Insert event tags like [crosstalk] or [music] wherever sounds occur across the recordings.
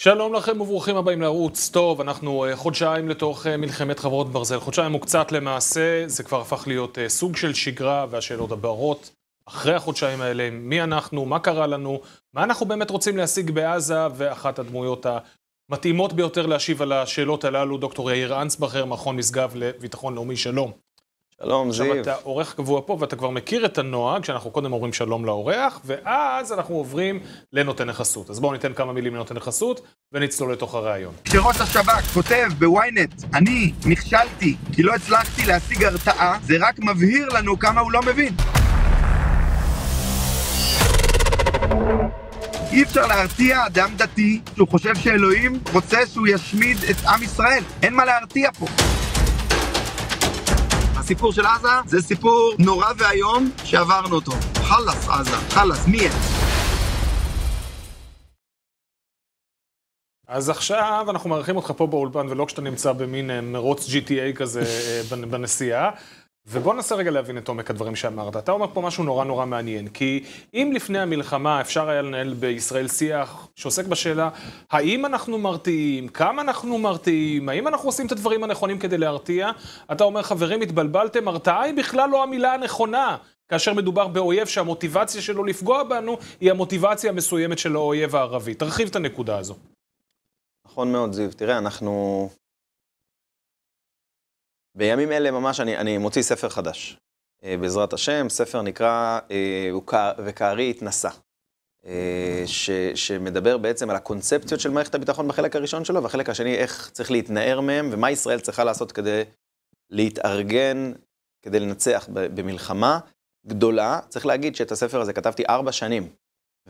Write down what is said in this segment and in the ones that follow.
שלום לכם וברוכים הבאים לערוץ. טוב, אנחנו אה, חודשיים לתוך אה, מלחמת חברות ברזל. חודשיים הוא קצת למעשה, זה כבר הפך להיות אה, סוג של שגרה, והשאלות הבאות אחרי החודשיים האלה, מי אנחנו, מה קרה לנו, מה אנחנו באמת רוצים להשיג בעזה, ואחת הדמויות המתאימות ביותר להשיב על השאלות הללו, דוקטור יאיר אנסבכר, מכון משגב לביטחון לאומי, שלום. שלום, זיו. עכשיו, אתה עורך קבוע פה ואתה כבר מכיר את הנוהג, שאנחנו קודם אומרים שלום לאורח, ואז אנחנו עוברים לנותן החסות. אז בואו ניתן כמה מילים לנותן החסות, ונצלול לתוך הראיון. שראש השב"כ כותב בוויינט, אני נכשלתי כי לא הצלחתי להשיג הרתעה, זה רק מבהיר לנו כמה הוא לא מבין. אי אפשר להרתיע אדם דתי שהוא חושב שאלוהים רוצה שהוא ישמיד את עם ישראל. אין מה להרתיע פה. הסיפור של עזה זה סיפור נורא ואיום שעברנו אותו. חלאס עזה, חלאס, מי את? אז עכשיו אנחנו מארחים אותך פה באולפן, ולא כשאתה נמצא במין אה, מרוץ GTA כזה אה, בנסיעה. ובוא ננסה רגע להבין את עומק הדברים שאמרת. אתה אומר פה משהו נורא נורא מעניין, כי אם לפני המלחמה אפשר היה לנהל בישראל שיח שעוסק בשאלה האם אנחנו מרתיעים, כמה אנחנו מרתיעים, האם אנחנו עושים את הדברים הנכונים כדי להרתיע, אתה אומר, חברים, התבלבלתם, הרתעה היא בכלל לא המילה הנכונה. כאשר מדובר באויב שהמוטיבציה שלו לפגוע בנו היא המוטיבציה המסוימת של האויב הערבי. תרחיב את הנקודה הזו. נכון מאוד, זיו. תראה, אנחנו בימים אלה ממש אני, אני מוציא ספר חדש, אה, בעזרת השם, ספר נקרא אה, "וכארי התנסה", אה, ש, שמדבר בעצם על הקונספציות של מערכת הביטחון בחלק הראשון שלו, והחלק השני, איך צריך להתנער מהם, ומה ישראל צריכה לעשות כדי להתארגן, כדי לנצח במלחמה גדולה. צריך להגיד שאת הספר הזה כתבתי ארבע שנים.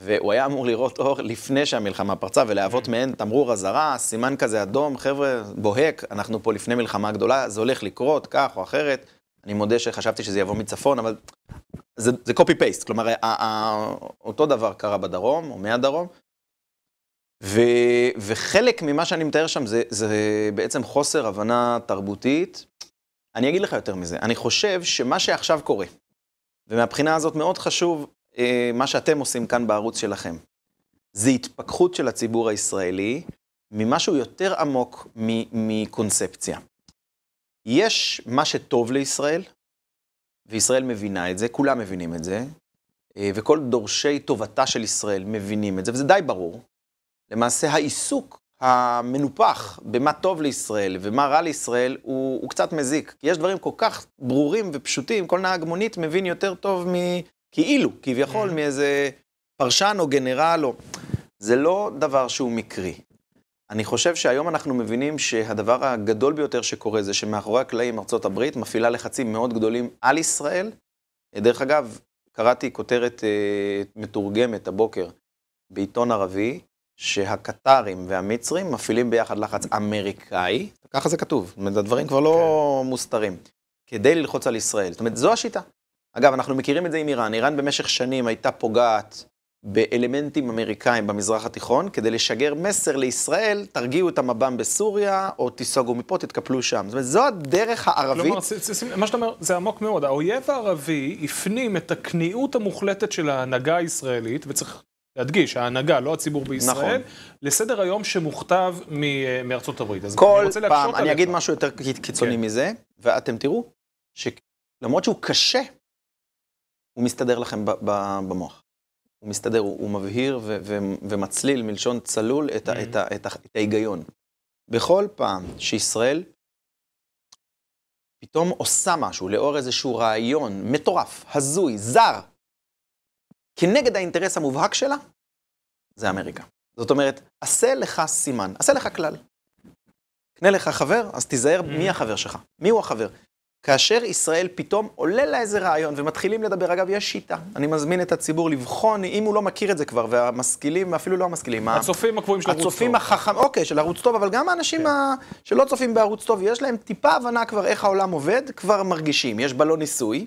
והוא היה אמור לראות אור לפני שהמלחמה פרצה, ולהוות mm. מעין תמרור אזהרה, סימן כזה אדום, חבר'ה, בוהק, אנחנו פה לפני מלחמה גדולה, זה הולך לקרות כך או אחרת. אני מודה שחשבתי שזה יבוא מצפון, אבל זה, זה copy-paste, כלומר, אותו דבר קרה בדרום, או מהדרום, ו, וחלק ממה שאני מתאר שם זה, זה בעצם חוסר הבנה תרבותית. אני אגיד לך יותר מזה, אני חושב שמה שעכשיו קורה, ומהבחינה הזאת מאוד חשוב אה, מה שאתם עושים כאן בערוץ שלכם. זה התפכחות של הציבור הישראלי ממשהו יותר עמוק מקונספציה. יש מה שטוב לישראל, וישראל מבינה את זה, כולם מבינים את זה, אה, וכל דורשי טובתה של ישראל מבינים את זה, וזה די ברור. למעשה העיסוק המנופח במה טוב לישראל ומה רע לישראל הוא, הוא קצת מזיק. כי יש דברים כל כך ברורים ופשוטים, כל נהג מונית מבין יותר טוב כאילו, כביכול, כן. מאיזה פרשן או גנרל או... זה לא דבר שהוא מקרי. אני חושב שהיום אנחנו מבינים שהדבר הגדול ביותר שקורה זה שמאחורי הקלעים ארצות הברית מפעילה לחצים מאוד גדולים על ישראל. דרך אגב, קראתי כותרת אה, מתורגמת הבוקר בעיתון ערבי, שהקטרים והמצרים מפעילים ביחד לחץ אמריקאי, ככה זה כתוב, זאת אומרת, הדברים כבר לא כן. מוסתרים, כדי ללחוץ על ישראל. זאת אומרת, זו השיטה. אגב, אנחנו מכירים את זה עם איראן. איראן במשך שנים הייתה פוגעת באלמנטים אמריקאים במזרח התיכון, כדי לשגר מסר לישראל, תרגיעו את המב"ם בסוריה, או תיסוגו מפה, תתקפלו שם. זאת אומרת, זו הדרך הערבית. כלומר, מה שאתה אומר, זה עמוק מאוד. האויב הערבי הפנים את הכניעות המוחלטת של ההנהגה הישראלית, וצריך להדגיש, ההנהגה, לא הציבור בישראל, נכון. לסדר היום שמוכתב מ- מארצות הברית. אז כל אני רוצה פעם, אני אגיד משהו יותר קיצוני כן. מזה, ואתם תראו, שלמרות שהוא קשה, הוא מסתדר לכם במוח. הוא מסתדר, הוא, הוא מבהיר ו, ו, ומצליל מלשון צלול את, mm. ה, mm-hmm. את, ה, את, ה, את ההיגיון. בכל פעם שישראל פתאום עושה משהו לאור איזשהו רעיון מטורף, הזוי, זר, כנגד האינטרס המובהק שלה, זה אמריקה. זאת אומרת, עשה לך סימן, עשה לך כלל. קנה לך חבר, אז תיזהר mm. מי mm-hmm. החבר שלך, מי הוא החבר. כאשר ישראל פתאום עולה לה איזה רעיון ומתחילים לדבר, אגב, יש שיטה. אני מזמין את הציבור לבחון, אם הוא לא מכיר את זה כבר, והמשכילים, אפילו לא המשכילים. הצופים ה... הקבועים של ערוץ טוב. הצופים החכם, אוקיי, של ערוץ טוב, אבל גם האנשים כן. ה... שלא צופים בערוץ טוב, יש להם טיפה הבנה כבר איך העולם עובד, כבר מרגישים. יש בלון ניסוי,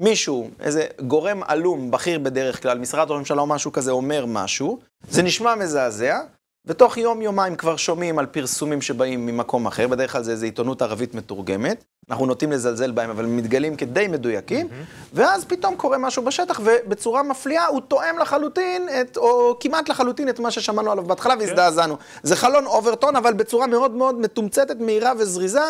מישהו, איזה גורם עלום, בכיר בדרך כלל, משרד ראש הממשלה או משהו כזה, אומר משהו, זה נשמע מזעזע, ותוך יום-יומיים כבר שומעים על פרסומים שבאים ממקום אחר, בדרך כלל זה איזו עיתונות ערבית מתורגמת, אנחנו נוטים לזלזל בהם, אבל מתגלים כדי מדויקים, mm-hmm. ואז פתאום קורה משהו בשטח, ובצורה מפליאה הוא תואם לחלוטין, את, או כמעט לחלוטין את מה ששמענו עליו בהתחלה okay. כן. והזדעזענו. זה חלון אוברטון, אבל בצורה מאוד מאוד מתומצתת, מהירה וזריזה,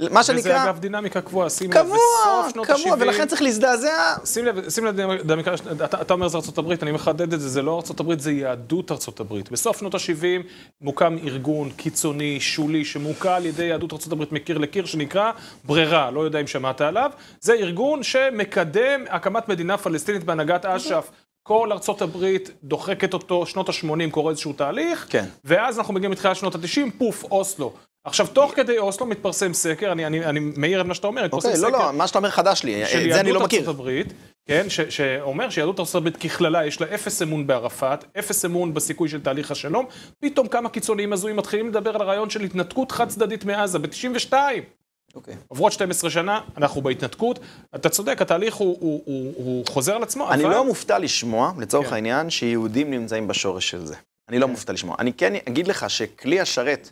מה שנקרא... וזה אגב דינמיקה קבועה, שים לב, בסוף שנות ה-70... קבוע, קבוע, ולכן צריך להזדעזע. שים לב, שים לב, דינמיקה, אתה, אתה אומר זה ארה"ב, אני מחדד את זה, זה לא ארה"ב, זה יהדות ארה"ב. בסוף שנות ה-70 מוקם ארגון קיצוני, שולי, שמוקע על ידי יהדות ארה"ב מקיר לקיר, שנקרא ברירה, לא יודע אם שמעת עליו. זה ארגון שמקדם הקמת מדינה פלסטינית בהנהגת אש"ף. כל ארצות הברית דוחקת אותו, שנות ה-80 קורה איזשהו תהליך, כן. ואז אנחנו מגיעים לתחילת שנות ה-90, פוף, אוסלו. עכשיו, תוך כדי אוסלו מתפרסם סקר, אני, אני, אני מאיר את מה שאתה אומר, מתפרסם okay, אוקיי, סקר... לא, לא, מה שאתה אומר חדש לי, את זה אני לא מכיר. של יהדות ארצות הברית, כן, ש, שאומר שיהדות ארצות הברית ככללה, יש לה אפס אמון בערפאת, אפס אמון בסיכוי של תהליך השלום, פתאום כמה קיצוניים הזויים מתחילים לדבר על הרעיון של התנתקות חד-צדדית מעזה, ב-92. Okay. אוקיי. עוברות 12 שנה, אנחנו בהתנתקות. אתה צודק, התהליך הוא, הוא, הוא, הוא חוזר על עצמו, אני אבל... אני לא מופתע לשמוע, לצורך כן. העניין, שיהודים נמצאים בשורש של זה. אני לא כן. מופתע לשמוע. אני כן אגיד לך שכלי השרת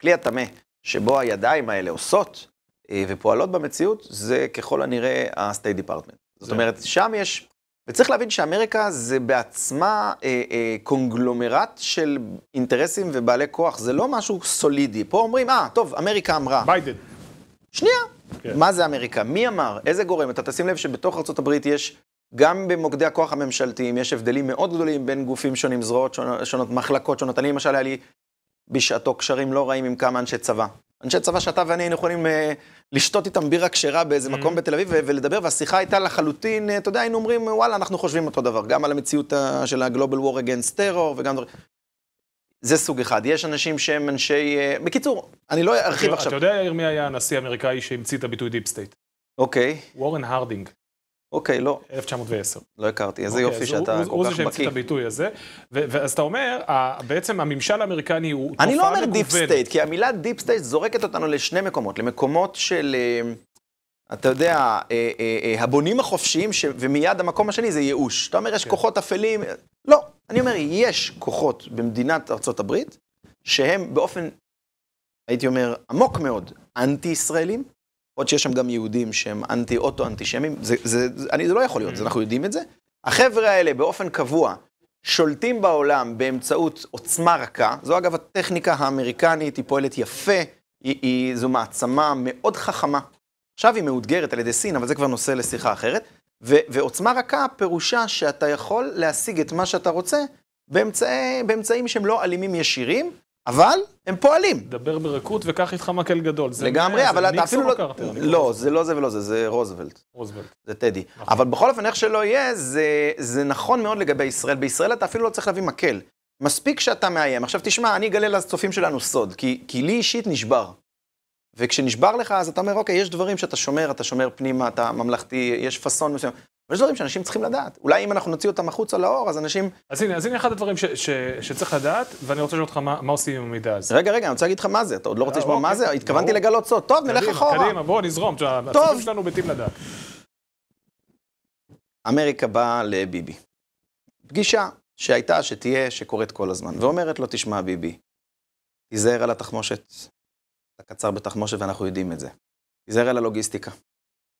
הכלי הטמא שבו הידיים האלה עושות אה, ופועלות במציאות, זה ככל הנראה ה-State Department. זאת אומרת, שם יש, וצריך להבין שאמריקה זה בעצמה אה, אה, קונגלומרט של אינטרסים ובעלי כוח, זה לא משהו סולידי. פה אומרים, אה, טוב, אמריקה אמרה. ביידן. שנייה, Okay. כן. מה זה אמריקה? מי אמר? איזה גורם? אתה תשים לב שבתוך ארה"ב יש, גם במוקדי הכוח הממשלתיים, יש הבדלים מאוד גדולים בין גופים שונים, זרועות שונות, שונות מחלקות שונות. אני למשל, היה לי בשעתו קשרים לא רעים עם כמה אנשי צבא. אנשי צבא שאתה ואני היינו יכולים אה, לשתות איתם בירה כשרה באיזה mm. מקום בתל אביב ולדבר, והשיחה הייתה לחלוטין, אה, אתה יודע, היינו אומרים, וואלה, אנחנו חושבים אותו דבר, גם על המציאות אה, של ה-Global War Against Terror וגם זה סוג אחד. יש אנשים שהם אנשי... אה, בקיצור, אני לא ארחיב עכשיו. אתה יודע, יאיר, מי היה הנשיא האמריקאי שהמציא את הביטוי דיפ סטייט? אוקיי. וורן הרדינג. אוקיי, לא. 1910. לא הכרתי, איזה אוקיי, יופי שאתה הוא, כל הוא כך בקיא. הוא זה שהמציא את הביטוי הזה, ואז אתה אומר, בעצם הממשל האמריקני הוא תופעה מגוונת. אני לא אומר דיפ סטייט, כי המילה דיפ סטייט זורקת אותנו לשני מקומות, למקומות של, אה, אתה יודע, אה, אה, הבונים החופשיים, ש... ומיד המקום השני זה ייאוש. אתה אומר, יש כן. כוחות אפלים, לא. אני אומר, יש כוחות במדינת ארצות הברית, שהם באופן, הייתי אומר, עמוק מאוד, אנטי-ישראלים. עוד שיש שם גם יהודים שהם אנטי אוטו-אנטישמים, זה, זה, זה, אני, זה לא יכול להיות, אנחנו יודעים את זה. החבר'ה האלה באופן קבוע שולטים בעולם באמצעות עוצמה רכה, זו אגב הטכניקה האמריקנית, היא פועלת יפה, היא, היא, זו מעצמה מאוד חכמה. עכשיו היא מאותגרת על ידי סין, אבל זה כבר נושא לשיחה אחרת. ו, ועוצמה רכה פירושה שאתה יכול להשיג את מה שאתה רוצה באמצעי, באמצעים שהם לא אלימים ישירים, אבל הם פועלים. דבר ברכות וקח איתך מקל גדול. זה לגמרי, אבל אתה אפילו לא... לא, לא זה לא זה ולא זה, זה רוזוולט. רוזוולט. זה טדי. נכון. אבל בכל אופן, איך שלא יהיה, זה, זה נכון מאוד לגבי ישראל. בישראל אתה אפילו לא צריך להביא מקל. מספיק שאתה מאיים. עכשיו תשמע, אני אגלה לצופים שלנו סוד, כי, כי לי אישית נשבר. וכשנשבר לך, אז אתה אומר, אוקיי, יש דברים שאתה שומר, אתה שומר פנימה, אתה ממלכתי, יש פאסון מסוים. אבל יש דברים שאנשים צריכים לדעת. אולי אם אנחנו נוציא אותם החוצה לאור, אז אנשים... אז הנה, אז הנה אחד הדברים ש, ש, שצריך לדעת, ואני רוצה לשאול אותך מה, מה עושים עם המידע הזה. רגע, רגע, אני רוצה להגיד לך מה זה, אתה עוד לא רוצה אה, לשמוע אוקיי. מה זה? התכוונתי ברור. לגלות סוד. טוב, נלך אחורה. קדימה, בואו נזרום, הצופים שלנו מתים לדעת. אמריקה באה לביבי. פגישה שהייתה, שתהיה, שקורית כל הזמן, ואומרת לו, תשמע, ביבי, תיזהר על התחמושת. אתה קצר בתחמושת ואנחנו יודעים את זה. תיזהר על הלוגיסטיקה.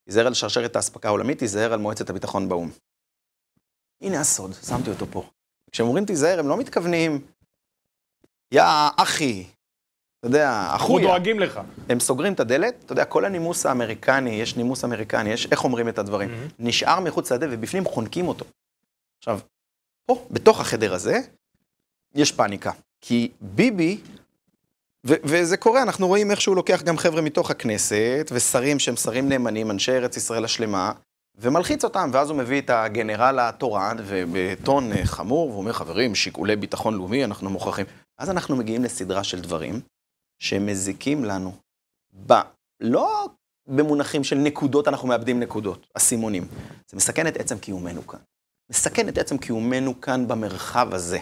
תיזהר על שרשרת האספקה העולמית, תיזהר על מועצת הביטחון באו"ם. הנה הסוד, שמתי אותו פה. כשהם אומרים תיזהר, הם לא מתכוונים, יא אחי, אתה יודע, אחויה. אנחנו דואגים לך. הם סוגרים את הדלת, אתה יודע, כל הנימוס האמריקני, יש נימוס אמריקני, יש איך אומרים את הדברים, mm-hmm. נשאר מחוץ לדלת ובפנים חונקים אותו. עכשיו, פה, בתוך החדר הזה, יש פאניקה. כי ביבי ו- וזה קורה, אנחנו רואים איך שהוא לוקח גם חבר'ה מתוך הכנסת, ושרים שהם שרים נאמנים, אנשי ארץ ישראל השלמה, ומלחיץ אותם, ואז הוא מביא את הגנרל התורן, ובטון אה, חמור, והוא אומר, חברים, שיקולי ביטחון לאומי, אנחנו מוכרחים. אז אנחנו מגיעים לסדרה של דברים שמזיקים לנו, ב... לא במונחים של נקודות, אנחנו מאבדים נקודות, אסימונים. זה מסכן את עצם קיומנו כאן. מסכן את עצם קיומנו כאן במרחב הזה.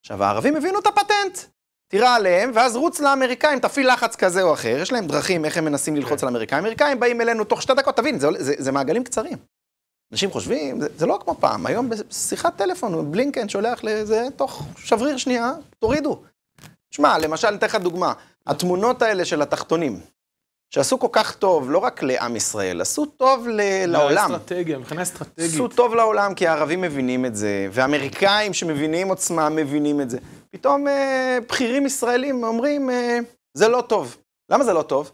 עכשיו, הערבים הבינו את הפטנט. תירה עליהם, ואז רוץ לאמריקאים, תפעיל לחץ כזה או אחר. יש להם דרכים איך הם מנסים ללחוץ כן. על האמריקאים. האמריקאים באים אלינו תוך שתי דקות, תבין, זה, זה, זה מעגלים קצרים. אנשים חושבים, זה, זה לא כמו פעם, היום בשיחת טלפון, בלינקן שולח לזה, תוך שבריר שנייה, תורידו. שמע, למשל, אתן לך דוגמה, התמונות האלה של התחתונים, שעשו כל כך טוב, לא רק לעם ישראל, עשו טוב ל- לא, לעולם. אסטרטגיה, מבחינה אסטרטגית. עשו טוב לעולם, כי הערבים מבינים את זה, ואמריקאים שמבינים עוצמה מבינים את זה. פתאום אה, בכירים ישראלים אומרים, אה, זה לא טוב. למה זה לא טוב?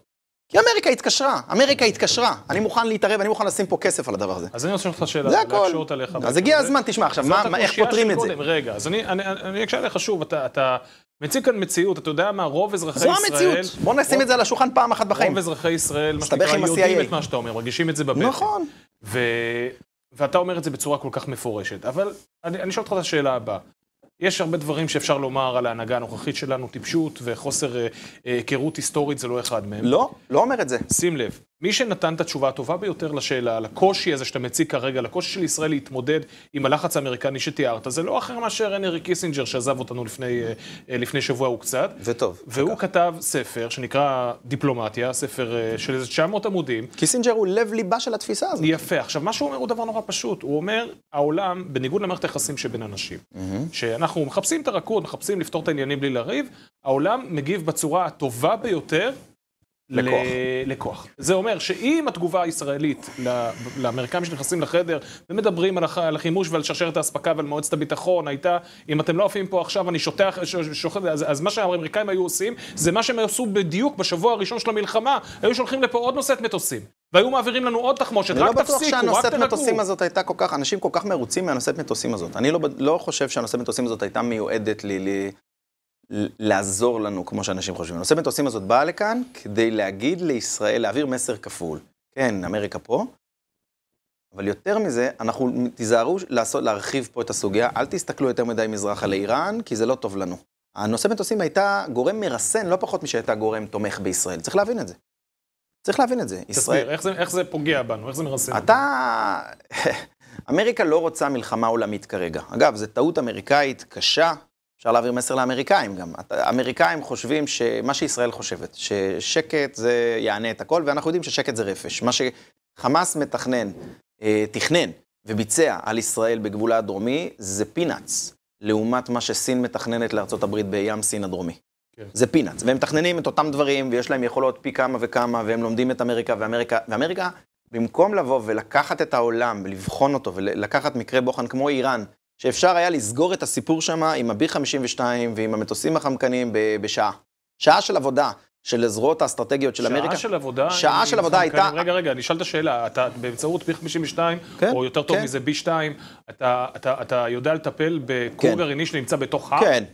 כי אמריקה התקשרה, אמריקה התקשרה. אני מוכן להתערב, אני מוכן לשים פה כסף על הדבר הזה. אז אני רוצה לשאול אותך שאלה, זה הכל. אז הגיע הזמן, תשמע עכשיו, מה, מה, איך פותרים את זה? רגע, אז אני אני, אני, אני אקשה עליך שוב, אתה, אתה מציג כאן מציאות, אתה יודע מה, רוב אזרחי ישראל... זו המציאות, בוא נשים רוב, את זה על השולחן פעם אחת בחיים. רוב אזרחי ישראל, מה שנקרא, יודעים את מה שאתה אומר, מרגישים את זה בבטן. נכון. ו... ואתה אומר את זה בצורה כל כך מפורשת. אבל אני, אני שואל אותך את השאלה הבאה. יש הרבה דברים שאפשר לומר על ההנהגה הנוכחית שלנו, טיפשות וחוסר אה, אה, היכרות היסטורית, זה לא אחד מהם. לא, לא אומר את זה. שים לב. מי שנתן את התשובה הטובה ביותר לשאלה, על הקושי הזה שאתה מציג כרגע, על הקושי של ישראל להתמודד עם הלחץ האמריקני שתיארת, זה לא אחר מאשר הנרי קיסינג'ר שעזב אותנו לפני, אה, אה, לפני שבוע וקצת. וטוב. והוא כך. כתב ספר שנקרא דיפלומטיה, ספר אה, של איזה 900 עמודים. קיסינג'ר הוא לב-ליבה של התפיסה הזאת. יפה. עכשיו, מה שהוא אומר הוא דבר נורא פשוט. הוא אומר, העולם, בניגוד למערכת היחסים שבין אנשים, mm-hmm. שאנחנו מחפשים את הרקוד, מחפשים לפתור את העניינים בלי לריב, העולם מגיב בצורה הטובה ביותר לכוח. לכוח. זה אומר שאם התגובה הישראלית לאמריקאים שנכנסים לחדר ומדברים על, החימוש ועל שרשרת האספקה ועל מועצת הביטחון הייתה, אם אתם לא עפים פה עכשיו אני שותח, ש... שוחט, אז, אז מה שהאמריקאים היו עושים זה מה שהם עשו בדיוק בשבוע הראשון של המלחמה, היו שולחים לפה עוד נושאת מטוסים. והיו מעבירים לנו עוד תחמושת, לא רק לא תפסיקו, רק תנהגו. אני לא בטוח שהנושאת מטוסים הזאת הייתה כל כך, אנשים כל כך מרוצים מהנושאת מטוסים הזאת. אני לא, לא חושב שהנושאת מטוסים הזאת הייתה מיועדת לי, לי לעזור לנו, כמו שאנשים חושבים. נושא מטוסים הזאת באה לכאן כדי להגיד לישראל, להעביר מסר כפול. כן, אמריקה פה, אבל יותר מזה, אנחנו, תיזהרו לעשות, להרחיב פה את הסוגיה, אל תסתכלו יותר מדי מזרחה לאיראן, כי זה לא טוב לנו. הנושא מטוסים הייתה גורם מרסן, לא פחות משהייתה גורם תומך בישראל. צריך להבין את זה. צריך להבין את זה. תסביר, ישראל... איך זה, איך זה פוגע בנו? איך זה מרסן? אתה... [laughs] אמריקה לא רוצה מלחמה עולמית כרגע. אגב, זו טעות אמריקאית קשה, אפשר להעביר מסר לאמריקאים גם. האמריקאים חושבים שמה שישראל חושבת, ששקט זה יענה את הכל, ואנחנו יודעים ששקט זה רפש. מה שחמאס מתכנן, אה, תכנן וביצע על ישראל בגבולה הדרומי, זה פינאץ, לעומת מה שסין מתכננת לארצות הברית בים סין הדרומי. כן. זה פינאץ, והם מתכננים את אותם דברים, ויש להם יכולות פי כמה וכמה, והם לומדים את אמריקה, ואמריקה, ואמריקה, במקום לבוא ולקחת את העולם, ולבחון אותו, ולקחת מקרה בוחן כמו איראן, שאפשר היה לסגור את הסיפור שם עם ה-B52 ועם המטוסים החמקנים בשעה. שעה של עבודה. של זרועות האסטרטגיות של שעה אמריקה. שעה של עבודה? שעה של עבודה הייתה... רגע, רגע, אני אשאל את השאלה. אתה באמצעות b 52, כן, או יותר טוב כן. מזה B2, אתה, אתה, אתה אתה יודע לטפל בכור כן. גרעיני שנמצא בתוך האר? כן.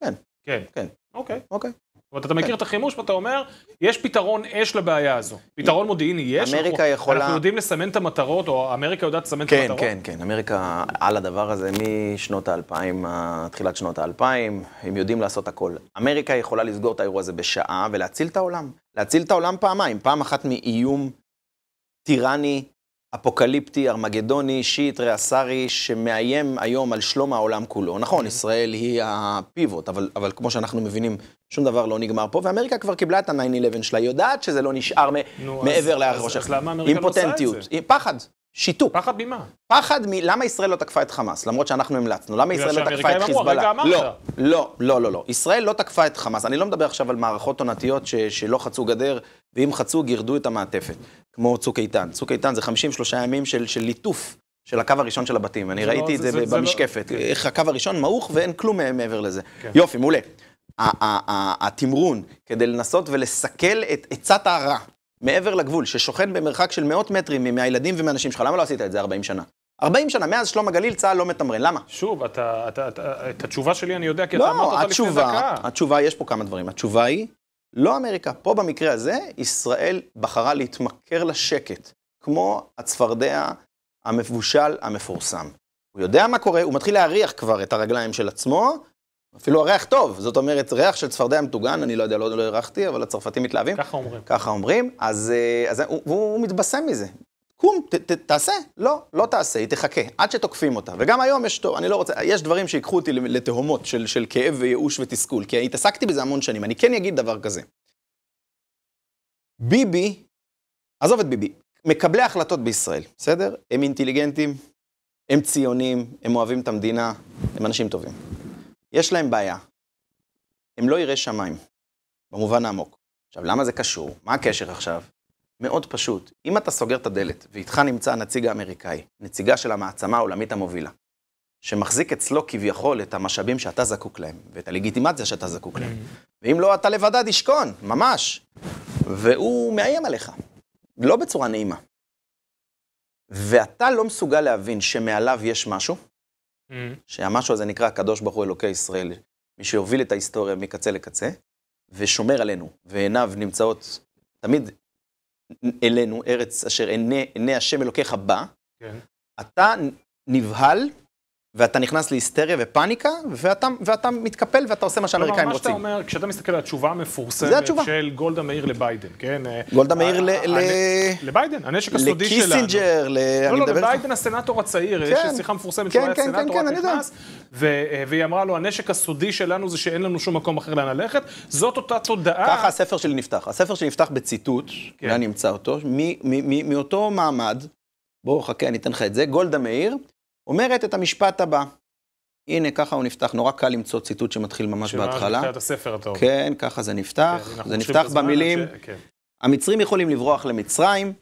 כן. כן. כן. אוקיי. אוקיי. זאת אומרת, אתה מכיר כן. את החימוש ואתה אומר, יש פתרון אש לבעיה הזו. פתרון מודיעיני יש. אמריקה יכולה... אנחנו יודעים לסמן את המטרות, או אמריקה יודעת לסמן את כן, המטרות? כן, כן, כן. אמריקה על הדבר הזה משנות האלפיים, תחילת שנות האלפיים, הם יודעים לעשות הכל. אמריקה יכולה לסגור את האירוע הזה בשעה ולהציל את העולם. להציל את העולם פעמיים. פעם אחת מאיום טירני אפוקליפטי, ארמגדוני, שיט, ריאסרי, שמאיים היום על שלום העולם כולו. נכון, כן. ישראל היא הפיבוט, אבל, אבל כמו שאנחנו מבינים, שום דבר לא נגמר פה, ואמריקה כבר קיבלה את ה-9-11 שלה, היא יודעת שזה לא נשאר נו, מעבר אז, להר ראש. אז, אז למה אמריקה לא עושה את זה? פחד. שיתוק. פחד ממה? פחד מ... למה ישראל לא תקפה את חמאס? למרות שאנחנו המלצנו. למה ישראל לא תקפה את חיזבאללה? לא, לא, לא, לא, לא. ישראל לא תקפה את חמאס. אני לא מדבר עכשיו על מערכות עונתיות ש... שלא חצו גדר, ואם חצו, גירדו את המעטפת. כמו צוק איתן. צוק איתן זה 53 ימים של, של ליטוף של הקו הראשון של הבתים. אני לא- ראיתי לא, את זה, זה, זה לא- במשקפת. זה כן. לא... איך הקו הראשון מעוך ואין כלום מעבר לזה. כן. יופי, מעולה. התמרון כדי לנסות ולסכל את עצת הרע מעבר לגבול, ששוכן במרחק של מאות מטרים מהילדים ומהאנשים שלך, למה לא עשית את זה 40 שנה? 40 שנה, מאז שלום הגליל צה"ל לא מתמרן, למה? שוב, אתה, אתה, אתה, את התשובה שלי אני יודע, כי לא, אתה אמרת אותה התשובה, לפני דקה. לא, התשובה, יש פה כמה דברים. התשובה היא, לא אמריקה. פה במקרה הזה, ישראל בחרה להתמכר לשקט, כמו הצפרדע המבושל המפורסם. הוא יודע מה קורה, הוא מתחיל להריח כבר את הרגליים של עצמו, אפילו הריח טוב, זאת אומרת, ריח של צפרדע מטוגן, אני לא יודע, לא, לא הרחתי, אבל הצרפתים מתלהבים. ככה אומרים. ככה אומרים, אז, אה, אז הוא, הוא הוא מתבשם מזה. קום, ת, ת, תעשה. לא, לא תעשה, היא תחכה, עד שתוקפים אותה. וגם היום יש, טוב, אני לא רוצה, יש דברים שיקחו אותי לתהומות של, של כאב וייאוש ותסכול, כי התעסקתי בזה המון שנים. אני כן אגיד דבר כזה. ביבי, עזוב את ביבי, מקבלי ההחלטות בישראל, בסדר? הם אינטליגנטים, הם ציונים, הם אוהבים את המדינה, הם אנשים טובים. יש להם בעיה. הם לא יראי שמיים, במובן העמוק. עכשיו, למה זה קשור? מה הקשר עכשיו? מאוד פשוט. אם אתה סוגר את הדלת, ואיתך נמצא הנציג האמריקאי, נציגה של המעצמה העולמית המובילה, שמחזיק אצלו כביכול את המשאבים שאתה זקוק להם, ואת הלגיטימציה שאתה זקוק להם. ואם לא, אתה לבדה תשכון, ממש. והוא מאיים עליך, לא בצורה נעימה. ואתה לא מסוגל להבין שמעליו יש משהו, Mm-hmm. שהמשהו הזה נקרא הקדוש ברוך הוא אלוקי ישראל, מי שהוביל את ההיסטוריה מקצה לקצה, ושומר עלינו, ועיניו נמצאות תמיד אלינו, ארץ אשר עיני, השם אלוקיך בא, כן. אתה נבהל ואתה נכנס להיסטריה ופאניקה, ואתה, ואתה מתקפל ואתה עושה מה שהאמריקאים רוצים. מה שאתה אומר, כשאתה מסתכל על התשובה המפורסמת של גולדה מאיר לביידן, כן? גולדה מאיר ל... ל... לביידן, הנשק הסודי שלנו. לקיסינג'ר, ל... לא, לא, לביידן הסנאטור הצעיר, יש כן. שיחה מפורסמת כן, כן, כן, כן, היה סנטור הנכנס, אה, והיא אמרה לו, הנשק הסודי שלנו זה שאין לנו שום מקום אחר לאן ללכת, זאת אותה תודעה. ככה הספר שלי נפתח. הספר שלי נפתח בציטוט, לאן כן. אמצא אותו, מאותו מעמד, בואו חכה, אני אתן לך את זה, גולדה מאיר, אומרת את המשפט הבא. הנה, ככה הוא נפתח, נורא קל למצוא ציטוט שמתחיל ממש בהתחלה. שמעת את הספר הטוב. כן, ככה זה נפתח, כן, זה נפתח במילים. ש... כן. המצרים יכולים לברוח למצרים,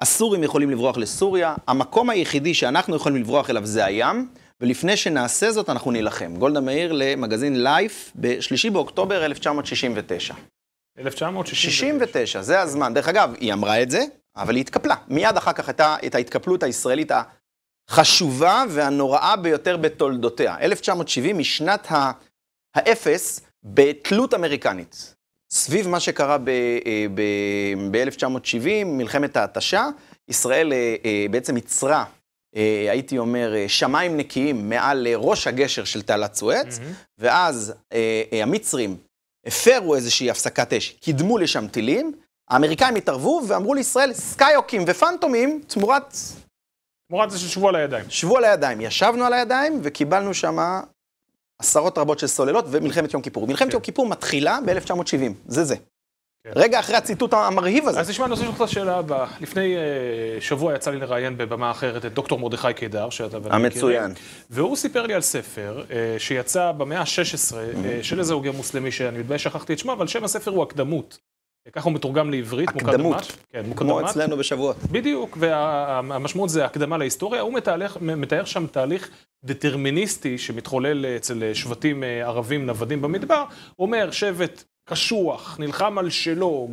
הסורים יכולים לברוח לסוריה, המקום היחידי שאנחנו יכולים לברוח אליו זה הים, ולפני שנעשה זאת אנחנו נילחם. גולדה מאיר למגזין לייף בשלישי באוקטובר 1969. 1969. זה הזמן. דרך אגב, היא אמרה את זה, אבל היא התקפלה. מיד אחר כך הייתה את ההתקפלות הישראלית החשובה והנוראה ביותר בתולדותיה. 1970 היא שנת ה- האפס בתלות אמריקנית. סביב מה שקרה ב-1970, ב- אה, ב- מלחמת ההתשה, ישראל אה, אה, בעצם ייצרה הייתי אומר, שמיים נקיים מעל ראש הגשר של תעלת סואץ, mm-hmm. ואז המצרים הפרו איזושהי הפסקת אש, קידמו לשם טילים, האמריקאים התערבו ואמרו לישראל סקאיוקים ופנטומים תמורת תמורת זה ששבו על הידיים. שבו על הידיים, ישבנו על הידיים וקיבלנו שם עשרות רבות של סוללות ומלחמת יום כיפור. מלחמת כן. יום כיפור מתחילה ב-1970, זה זה. כן. רגע אחרי הציטוט המרהיב הזה. אז תשמע, אני רוצה לשאול אותך שאלה הבאה. לפני uh, שבוע יצא לי לראיין בבמה אחרת את דוקטור מרדכי קידר, שאתה ואני מכיר. המצוין. והוא סיפר לי על ספר uh, שיצא במאה ה-16 uh, של איזה הוגה מוסלמי, שאני מתבייש שכחתי את שמו, אבל שם הספר הוא הקדמות. ככה הוא מתורגם לעברית, הקדמות, מוקדמת. כן, מוקדמת. כמו אצלנו בשבועות. בדיוק, והמשמעות זה הקדמה להיסטוריה. הוא מתהלך, מתאר שם תהליך דטרמיניסטי שמתחולל אצל שבטים אה, ערבים נוודים במדבר. הוא אומר, שבט קשוח, נלחם על שלו,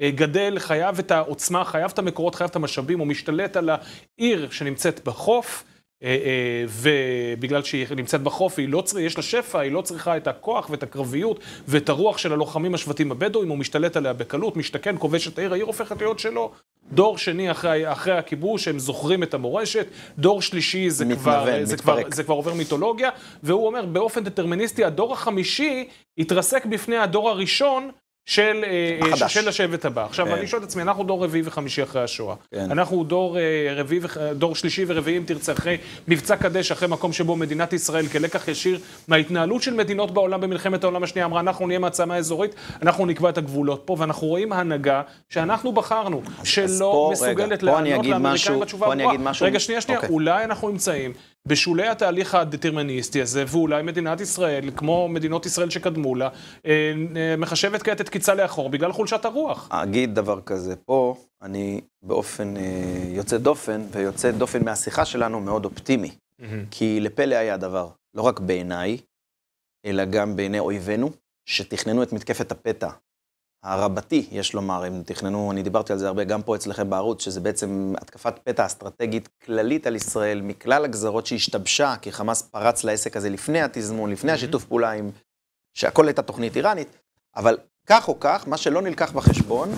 אה, גדל, חייב את העוצמה, חייב את המקורות, חייב את המשאבים, הוא משתלט על העיר שנמצאת בחוף. אה, אה, ובגלל שהיא נמצאת בחוף, לא יש לה שפע, היא לא צריכה את הכוח ואת הקרביות ואת הרוח של הלוחמים השבטים הבדואים, הוא משתלט עליה בקלות, משתכן, כובש את העיר, העיר הופכת להיות שלו. דור שני אחרי, אחרי הכיבוש, הם זוכרים את המורשת, דור שלישי זה, מתנבן, כבר, אה, זה, כבר, זה כבר עובר מיתולוגיה, והוא אומר באופן דטרמיניסטי, הדור החמישי יתרסק בפני הדור הראשון של, אה, אה, של השבט הבא. עכשיו, כן. אני שואל את עצמי, אנחנו דור רביעי וחמישי אחרי השואה. כן. אנחנו דור, אה, רביעי, דור שלישי ורביעי, אם תרצה, אחרי מבצע קדש, אחרי מקום שבו מדינת ישראל, כלקח ישיר מההתנהלות של מדינות בעולם במלחמת העולם השנייה, אמרה, אנחנו נהיה מעצמה אזורית, אנחנו נקבע את הגבולות פה, ואנחנו רואים הנהגה שאנחנו בחרנו, שלא פה, מסוגלת לענות לאמריקאים בתשובה ברורה. רגע, שנייה, שנייה, okay. אוקיי. אולי אנחנו נמצאים בשולי התהליך הדטרמיניסטי הזה, ואולי מדינת ישראל, כמו מדינות ישראל שקדמו לה, אה, אה, מחשבת כעת את קיצה לאחור בגלל חולשת הרוח. אגיד דבר כזה, פה אני באופן אה, יוצא דופן, ויוצא דופן מהשיחה שלנו מאוד אופטימי. כי לפלא היה הדבר, לא רק בעיניי, אלא גם בעיני אויבינו, שתכננו את מתקפת הפתע הרבתי, יש לומר, אם תכננו, אני דיברתי על זה הרבה גם פה אצלכם בערוץ, שזה בעצם התקפת פתע אסטרטגית כללית על ישראל, מכלל הגזרות שהשתבשה, כי חמאס פרץ לעסק הזה לפני התזמון, לפני השיתוף פעולה עם... שהכל הייתה תוכנית איראנית, אבל כך או כך, מה שלא נלקח בחשבון,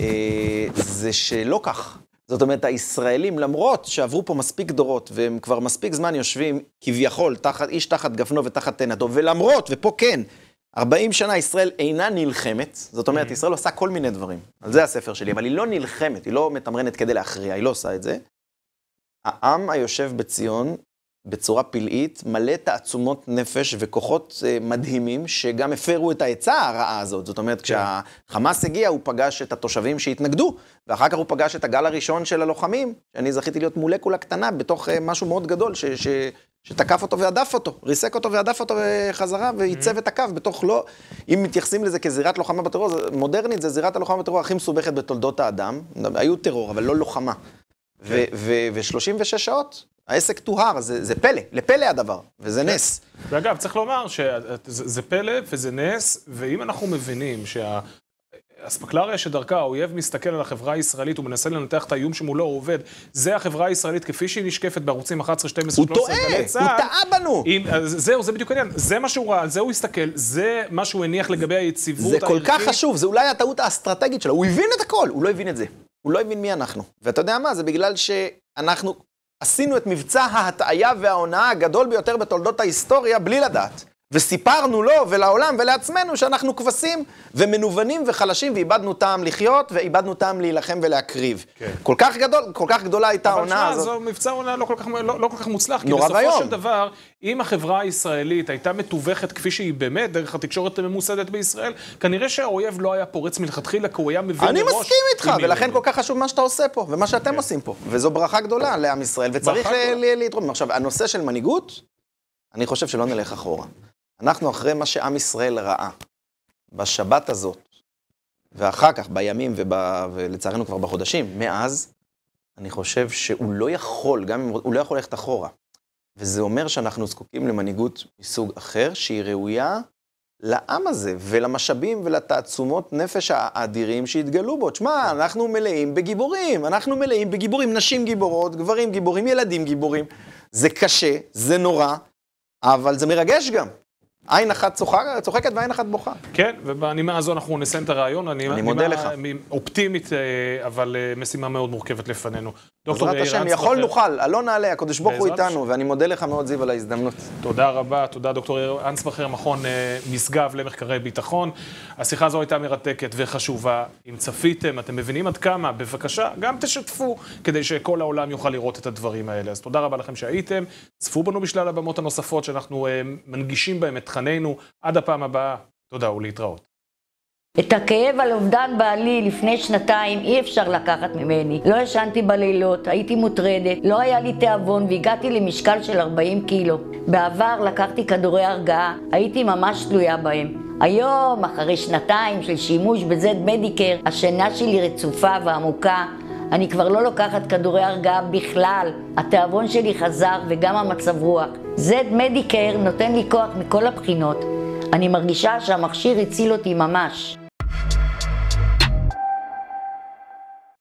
אה, זה שלא כך. זאת אומרת, הישראלים, למרות שעברו פה מספיק דורות, והם כבר מספיק זמן יושבים, כביכול, תחת, איש תחת גפנו ותחת תנתו, ולמרות, ופה כן, 40 שנה ישראל אינה נלחמת, זאת אומרת, mm. ישראל עושה כל מיני דברים. על זה הספר שלי, אבל היא לא נלחמת, היא לא מתמרנת כדי להכריע, היא לא עושה את זה. העם היושב בציון בצורה פלאית מלא תעצומות נפש וכוחות אה, מדהימים שגם הפרו את העצה הרעה הזאת. זאת אומרת, כן. כשהחמאס הגיע, הוא פגש את התושבים שהתנגדו, ואחר כך הוא פגש את הגל הראשון של הלוחמים, שאני זכיתי להיות מולקולה קטנה בתוך אה, משהו מאוד גדול, ש, ש, שתקף אותו והדף אותו, ריסק אותו והדף אותו אה, חזרה, ועיצב את הקו בתוך לא... אם מתייחסים לזה כזירת לוחמה בטרור, מודרנית זה זירת הלוחמה בטרור הכי מסובכת בתולדות האדם. היו טרור, אבל לא לוחמה. כן. ו-36 שעות העסק טוהר, זה, זה פלא, לפלא הדבר, וזה כן. נס. ואגב, צריך לומר שזה פלא וזה נס, ואם אנחנו מבינים שה... אספקלריה שדרכה האויב מסתכל על החברה הישראלית, ומנסה לנתח את האיום שמולו, הוא עובד. זה החברה הישראלית כפי שהיא נשקפת בערוצים 11, 12, 13, גלי צה"ל. הוא טועה, הוא טעה בנו. עם, זהו, זה בדיוק העניין. זה מה שהוא ראה, על זה הוא הסתכל, זה מה שהוא הניח לגבי היציבות זה כל הערכית. כך חשוב, זה אולי הטעות האסטרטגית שלו. הוא הבין את הכל, הוא לא הבין את זה. הוא לא הבין מי אנחנו. ואתה יודע מה, זה בגלל שאנחנו, עשינו את מבצע ההטעיה וההונאה הגדול ביותר בתולדות ההיסטוריה בלי לדעת. וסיפרנו לו ולעולם ולעצמנו שאנחנו כבשים ומנוונים וחלשים ואיבדנו טעם לחיות ואיבדנו טעם להילחם ולהקריב. כן. כל כך גדול, כל כך גדולה הייתה העונה הזאת. אבל תשמע, זו מבצע עונה לא כל כך, לא, לא כל כך מוצלח. נורא ואיום. כי בסופו ביום. של דבר, אם החברה הישראלית הייתה מתווכת כפי שהיא באמת, דרך התקשורת הממוסדת בישראל, כנראה שהאויב לא היה פורץ מלכתחילה, כי הוא היה מבין אני מראש... אני מסכים איתך, ולכן כל כך חשוב מה שאתה עושה פה, ומה שאתם כן. עושים פה. וזו ברכה גדולה לעם ישראל, וצריך אה, להתרומם. עכשיו, הנושא של מנהיגות, אני חושב שלא נלך אחורה. אנחנו אחרי מה שעם ישראל ראה בשבת הזאת, ואחר כך בימים וב... ולצערנו כבר בחודשים, מאז, אני חושב שהוא לא יכול, גם אם הוא לא יכול ללכת אחורה. וזה אומר שאנחנו זקוקים למנהיגות מסוג אחר, שהיא ראויה לעם הזה, ולמשאבים ולתעצומות נפש האדירים שהתגלו בו. תשמע, אנחנו מלאים בגיבורים, אנחנו מלאים בגיבורים, נשים גיבורות, גברים גיבורים, ילדים גיבורים. זה קשה, זה נורא, אבל זה מרגש גם. עין אחת צוחקת, ועין אחת בוכה. כן, ובנימה הזו אנחנו נסיים את הרעיון. אני מודה לך. אופטימית, אה, אבל אה, משימה מאוד מורכבת לפנינו. בעזרת השם, יכול נוכל, עלה נעלה, הקדוש ברוך הוא איתנו, ואני מודה לך מאוד, זיו, על ההזדמנות. תודה רבה, תודה דוקטור אנסבכר, מכון אה, משגב למחקרי ביטחון. השיחה הזו הייתה מרתקת וחשובה. אם צפיתם, אתם מבינים עד כמה, בבקשה, גם תשתפו, כדי שכל העולם יוכל לראות את הדברים האלה. אז תודה רבה לכם שהייתם, צפו בנו בשלל הבמות הנוספות שאנחנו אה, מנגישים בהם את תכנינו. עד הפעם הבאה, תודה ולהתראות. את הכאב על אובדן בעלי לפני שנתיים אי אפשר לקחת ממני. לא ישנתי בלילות, הייתי מוטרדת, לא היה לי תיאבון והגעתי למשקל של 40 קילו. בעבר לקחתי כדורי הרגעה, הייתי ממש תלויה בהם. היום, אחרי שנתיים של שימוש בזד מדיקר, השינה שלי רצופה ועמוקה. אני כבר לא לוקחת כדורי הרגעה בכלל. התיאבון שלי חזר וגם המצב רוח. זד מדיקר נותן לי כוח מכל הבחינות. אני מרגישה שהמכשיר הציל אותי ממש.